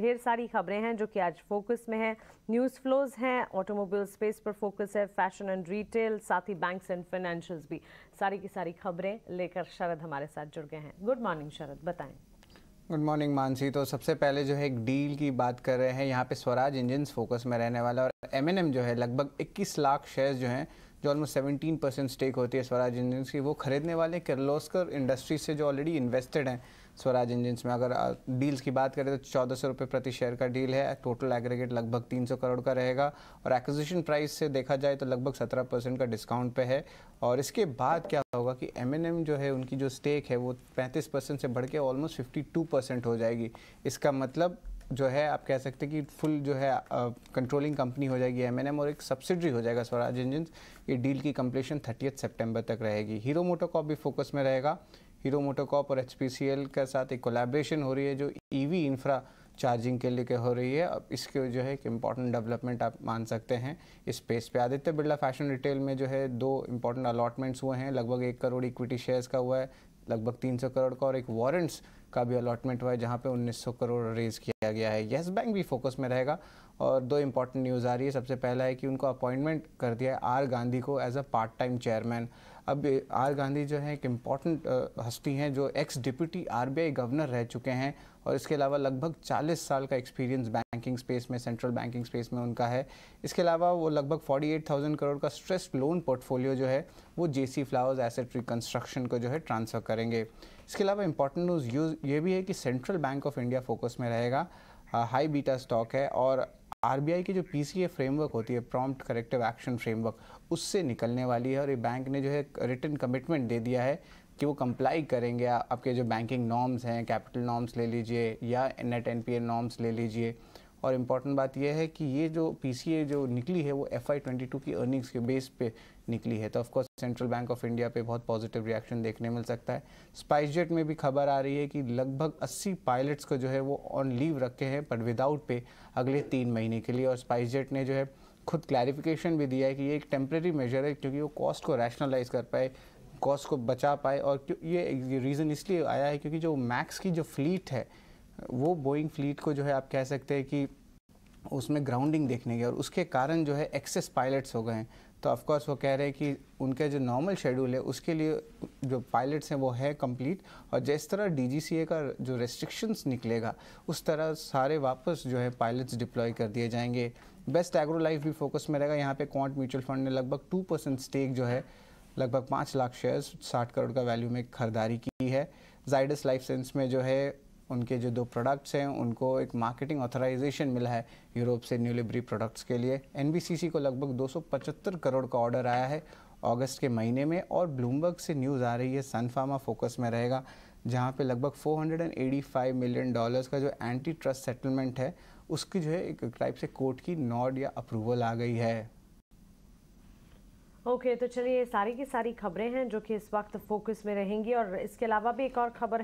ढेर सारी खबरें हैं जो कि आज फोकस में हैं न्यूज़ फ्लोज हैं ऑटोमोबाइल स्पेस पर फोकस है फैशन एंड रिटेल साथ ही बैंक्स एंड फाइनेंशियल्स भी सारी की सारी खबरें लेकर शरद हमारे साथ जुड़ गए हैं गुड मॉर्निंग शरद बताएं गुड मॉर्निंग मानसी तो सबसे पहले जो है एक डील की बात कर रहे हैं यहाँ पे स्वराज इंजन फोकस में रहने वाला और एम जो है लगभग इक्कीस लाख शेयर जो हैं जो ऑलमोस्ट सेवेंटीन परसेंट स्टेक होती है स्वराज इंजन की वो खरीदने वाले किर्लोस्कर इंडस्ट्री से जो ऑलरेडी इन्वेस्टेड हैं स्वराज इंजन में अगर डील्स की बात करें तो चौदह सौ रुपये प्रति शेयर का डील है टोटल एग्रीगेट लगभग तीन सौ करोड़ का रहेगा और एक्विजिशन प्राइस से देखा जाए तो लगभग सत्रह परसेंट का डिस्काउंट पे है और इसके बाद क्या होगा कि एम जो है उनकी जो स्टेक है वो पैंतीस परसेंट से बढ़ के ऑलमोस्ट फिफ्टी टू परसेंट हो जाएगी इसका मतलब जो है आप कह सकते हैं कि फुल जो है कंट्रोलिंग कंपनी हो जाएगी एम और एक सब्सिडरी हो जाएगा स्वराज इंजन ये डील की कंप्लीशन थर्टियथ सेप्टेम्बर तक रहेगी हीरो मोटोकॉप भी फोकस में रहेगा हीरो मोटोकॉप और एच पी सी एल के साथ एक कोलेब्रेशन हो रही है जो ई वी इंफ्रा चार्जिंग के लिए के हो रही है अब इसके जो है एक इम्पॉर्टेंट डेवलपमेंट आप मान सकते हैं इस स्पेस पे आदित्य बिरला फैशन रिटेल में जो है दो इम्पॉर्टेंट अलॉटमेंट्स हुए हैं लगभग एक करोड़ इक्विटी शेयर्स का हुआ है लगभग तीन सौ करोड़ का और एक वारंट्स का भी अलॉटमेंट हुआ है जहाँ पे 1900 करोड़ रेज़ किया गया है येस बैंक भी फोकस में रहेगा और दो इम्पॉर्टेंट न्यूज़ आ रही है सबसे पहला है कि उनको अपॉइंटमेंट कर दिया है आर गांधी को as a part time chairman अब आर गांधी जो है एक इम्पॉर्टेंट हस्ती हैं जो एक्स डिप्यूटी आर गवर्नर रह चुके हैं और इसके अलावा लगभग 40 साल का एक्सपीरियंस बैंकिंग स्पेस में सेंट्रल बैंकिंग स्पेस में उनका है इसके अलावा वो लगभग 48,000 करोड़ का स्ट्रेस लोन पोर्टफोलियो जो है वो जे फ्लावर्स एसेट रिकन्स्ट्रक्शन को जो है ट्रांसफ़र करेंगे इसके अलावा इंपॉर्टेंट न्यूज़ यूज ये भी है कि Central Bank of India focus में रहेगा हाई बीटा स्टॉक है और आरबीआई की जो पीसीए फ्रेमवर्क होती है प्रॉम्प्ट करेक्टिव एक्शन फ्रेमवर्क उससे निकलने वाली है और ये बैंक ने जो है रिटर्न कमिटमेंट दे दिया है कि वो कंप्लाई करेंगे आपके जो बैंकिंग नॉर्म्स हैं कैपिटल नॉर्म्स ले लीजिए या नेट एन नॉर्म्स ले लीजिए और इम्पॉर्टेंट बात यह है कि ये जो पी जो निकली है वो एफ आई की अर्निंग्स के बेस पे निकली है तो of course Central Bank of India पे बहुत पॉजिटिव रिएक्शन देखने मिल सकता है स्पाइसजेट में भी खबर आ रही है कि लगभग 80 पायलट्स को जो है वो ऑन लीव रखे हैं बट विदाउट पे अगले तीन महीने के लिए और स्पाइसजेट ने जो है खुद क्लैरिफिकेशन भी दिया है कि ये एक टेम्प्रेरी मेजर है क्योंकि वो कॉस्ट को रैशनलाइज कर पाए कॉस्ट को बचा पाए और ये रीज़न इसलिए आया है क्योंकि जो मैक्स की जो फ्लीट है वो बोइंग फ्लीट को जो है आप कह सकते हैं कि उसमें ग्राउंडिंग देखने गए और उसके कारण जो है एक्सेस पायलट्स हो गए हैं तो ऑफकोर्स वो कह रहे हैं कि उनका जो नॉर्मल शेड्यूल है उसके लिए जो पायलट्स हैं वो है कंप्लीट और जिस तरह डीजीसीए का जो रेस्ट्रिक्शंस निकलेगा उस तरह सारे वापस जो है पायलट्स डिप्लॉय कर दिए जाएंगे बेस्ट एग्रो लाइफ भी फोकस में रहेगा यहाँ पे क्वांट म्यूचुअल फंड ने लगभग टू परसेंट स्टेक जो है लगभग पाँच लाख शेयर्स साठ करोड़ का वैल्यू में खरीदारी की है जाइडस लाइफ साइंस में जो है उनके जो दो प्रोडक्ट्स हैं उनको एक मार्केटिंग ऑथराइजेशन मिला है यूरोप से न्यूलिबरी प्रोडक्ट्स के लिए एन को लगभग दो करोड़ का ऑर्डर आया है अगस्त के महीने में और ब्लूमबर्ग से न्यूज़ आ रही है सनफार्मा फोकस में रहेगा जहाँ पे लगभग 485 मिलियन डॉलर्स का जो एंटी ट्रस्ट सेटलमेंट है उसकी जो है एक टाइप से कोर्ट की नॉड या अप्रूवल आ गई है ओके okay, तो चलिए सारी की सारी खबरें हैं जो कि इस वक्त फोकस में रहेंगी और इसके अलावा भी एक और खबर